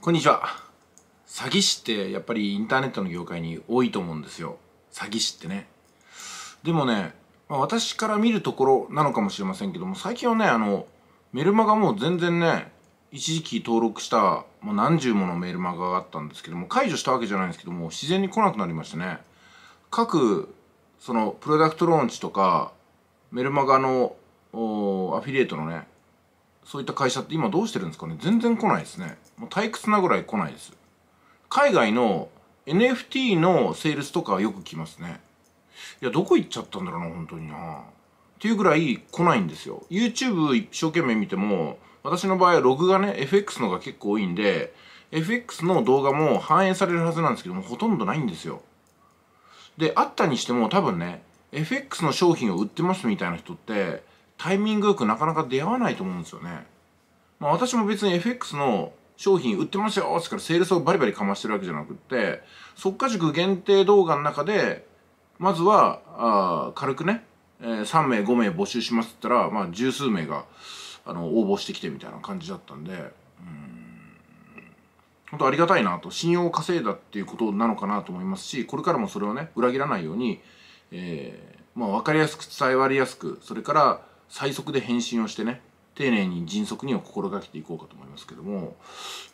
こんにちは。詐欺師ってやっぱりインターネットの業界に多いと思うんですよ。詐欺師ってね。でもね、まあ、私から見るところなのかもしれませんけども、最近はね、あの、メルマガもう全然ね、一時期登録した、もう何十ものメルマガがあったんですけども、解除したわけじゃないんですけども、自然に来なくなりましたね。各、その、プロダクトローンチとか、メルマガの、アフィリエイトのね、そういった会社って今どうしてるんですかね全然来ないですね。もう退屈なぐらい来ないです。海外の NFT のセールスとかはよく来ますね。いや、どこ行っちゃったんだろうな、本当にな。っていうぐらい来ないんですよ。YouTube 一生懸命見ても、私の場合はログがね、FX のが結構多いんで、FX の動画も反映されるはずなんですけども、ほとんどないんですよ。で、あったにしても多分ね、FX の商品を売ってますみたいな人って、タイミングよくなかなか出会わないと思うんですよね。まあ私も別に FX の商品売ってますよっつからセールスをバリバリかましてるわけじゃなくって、即価塾限定動画の中で、まずは、あ軽くね、えー、3名5名募集しますって言ったら、まあ十数名が、あの、応募してきてみたいな感じだったんで、うん、本当ありがたいなと、信用を稼いだっていうことなのかなと思いますし、これからもそれをね、裏切らないように、えー、まあ分かりやすく伝わりやすく、それから、最速で返信をしてね丁寧に迅速には心がけていこうかと思いますけども、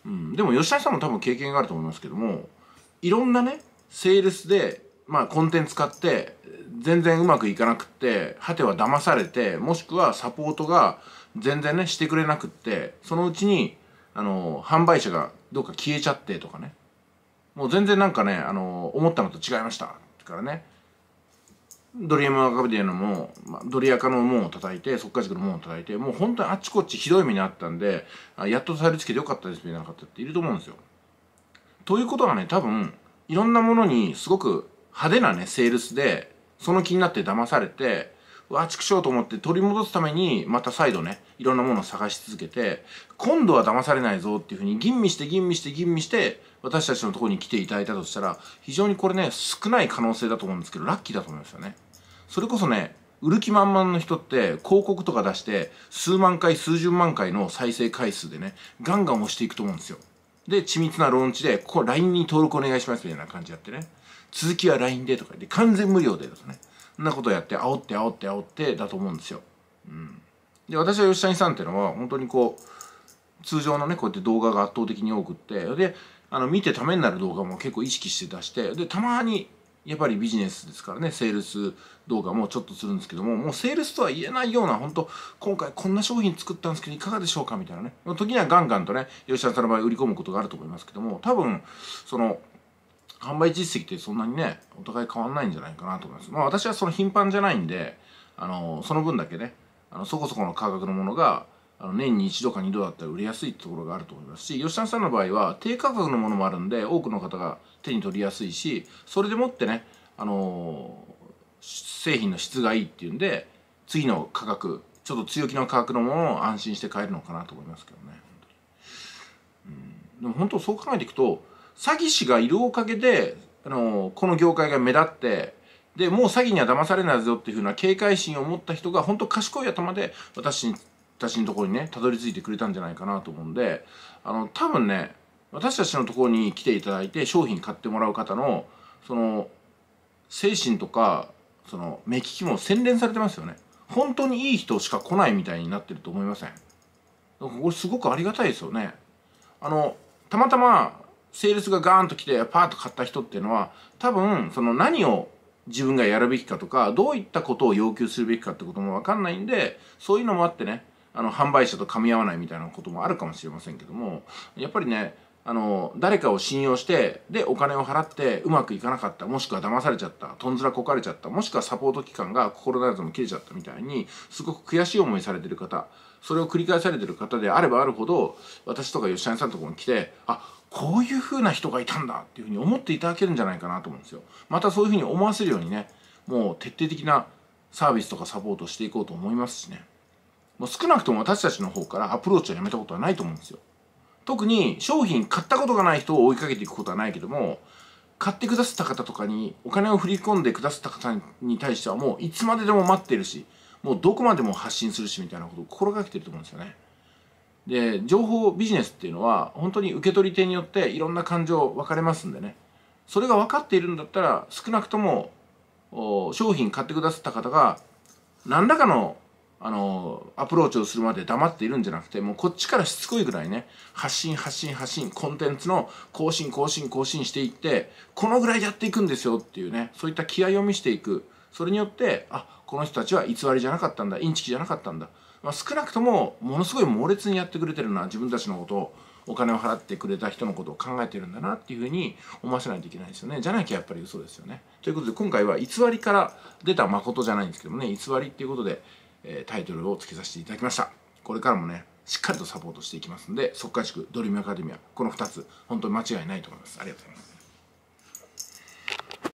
うん、でも吉谷さんも多分経験があると思いますけどもいろんなねセールスでまあコンテンツ買って全然うまくいかなくって果ては騙されてもしくはサポートが全然ねしてくれなくってそのうちにあの販売者がどっか消えちゃってとかねもう全然なんかねあの思ったのと違いましたからねドリームアカディアの門、まあ、ドリアカの門を叩いて、そっかくの門を叩いて、もう本当にあっちこっちひどい目にあったんで、あやっとたどりけてよかったですみたいな方っていると思うんですよ。ということはね、多分、いろんなものにすごく派手なね、セールスで、その気になって騙されて、うわ、畜生と思って取り戻すために、また再度ね、いろんなものを探し続けて、今度は騙されないぞっていうふうに吟味して吟味して吟味して、私たちのところに来ていただいたとしたら、非常にこれね、少ない可能性だと思うんですけど、ラッキーだと思いますよね。それこそね売る気満々の人って広告とか出して数万回数十万回の再生回数でねガンガン押していくと思うんですよで緻密なローンチでここ LINE に登録お願いしますみたいな感じやってね続きは LINE でとか言って完全無料でとかねそんなことやって煽って煽って煽ってだと思うんですよ、うん、で私は吉谷さんっていうのは本当にこう通常のねこうやって動画が圧倒的に多くってであの見てためになる動画も結構意識して出してでたまにやっぱりビジネスですからね、セールス動画もちょっとするんですけども、もうセールスとは言えないような、本当今回こんな商品作ったんですけど、いかがでしょうかみたいなね。時にはガンガンとね、吉田さんの場合売り込むことがあると思いますけども、多分、その、販売実績ってそんなにね、お互い変わんないんじゃないかなと思います。まあ私はその頻繁じゃないんで、あの、その分だけね、あのそこそこの価格のものが、あの年に一度か二度だったら売れやすいところがあると思いますし吉田さんの場合は低価格のものもあるんで多くの方が手に取りやすいしそれでもってね、あの製品の質がいいっていうんで次の価格ちょっと強気の価格のものを安心して買えるのかなと思いますけどね。うん、でも本当そう考えていくと詐欺師がいるおかげで、あのこの業界が目立ってでもう詐欺には騙されないぞっていうふうな警戒心を持った人が本当賢い頭で私にたちのところにねたどり着いてくれたんじゃないかなと思うんであの多分ね私たちのところに来ていただいて商品買ってもらう方のその精神とかその目利きも洗練されてますよね本当にいい人しか来ないみたいになってると思いませんこれすごくありがたいですよねあのたまたまセールスがガーンと来てパーッと買った人っていうのは多分その何を自分がやるべきかとかどういったことを要求するべきかってことも分かんないんでそういうのもあってねあの販売者と噛み合わないみたいなこともあるかもしれませんけどもやっぱりねあの誰かを信用してでお金を払ってうまくいかなかったもしくは騙されちゃったとんずらこかれちゃったもしくはサポート期間が心ならずも切れちゃったみたいにすごく悔しい思いされてる方それを繰り返されてる方であればあるほど私とか吉谷さんとこに来てあこういう風な人がいたんだっていう風に思っていただけるんじゃないかなと思うんですよ。またそういう風に思わせるようにねもう徹底的なサービスとかサポートしていこうと思いますしね。もう少なくとも私たちの方からアプローチをやめたことはないと思うんですよ。特に商品買ったことがない人を追いかけていくことはないけども、買ってくださった方とかに、お金を振り込んでくださった方に対してはもういつまででも待ってるし、もうどこまでも発信するしみたいなことを心がけてると思うんですよね。で、情報ビジネスっていうのは本当に受け取り手によっていろんな感情分かれますんでね。それが分かっているんだったら少なくとも商品買ってくださった方が何らかのあのアプローチをするまで黙っているんじゃなくてもうこっちからしつこいぐらいね発信発信発信コンテンツの更新更新更新していってこのぐらいやっていくんですよっていうねそういった気合を見せていくそれによってあこの人たちは偽りじゃなかったんだインチキじゃなかったんだ、まあ、少なくともものすごい猛烈にやってくれてるな自分たちのことをお金を払ってくれた人のことを考えてるんだなっていうふうに思わせないといけないですよねじゃなきゃやっぱり嘘ですよねということで今回は偽りから出た誠じゃないんですけどもね偽りっていうことでえタイトルを付けさせていただきましたこれからもねしっかりとサポートしていきますので、即解宿ドリームアカデミア、この2つ、本当に間違いないと思います。ありがとうございます。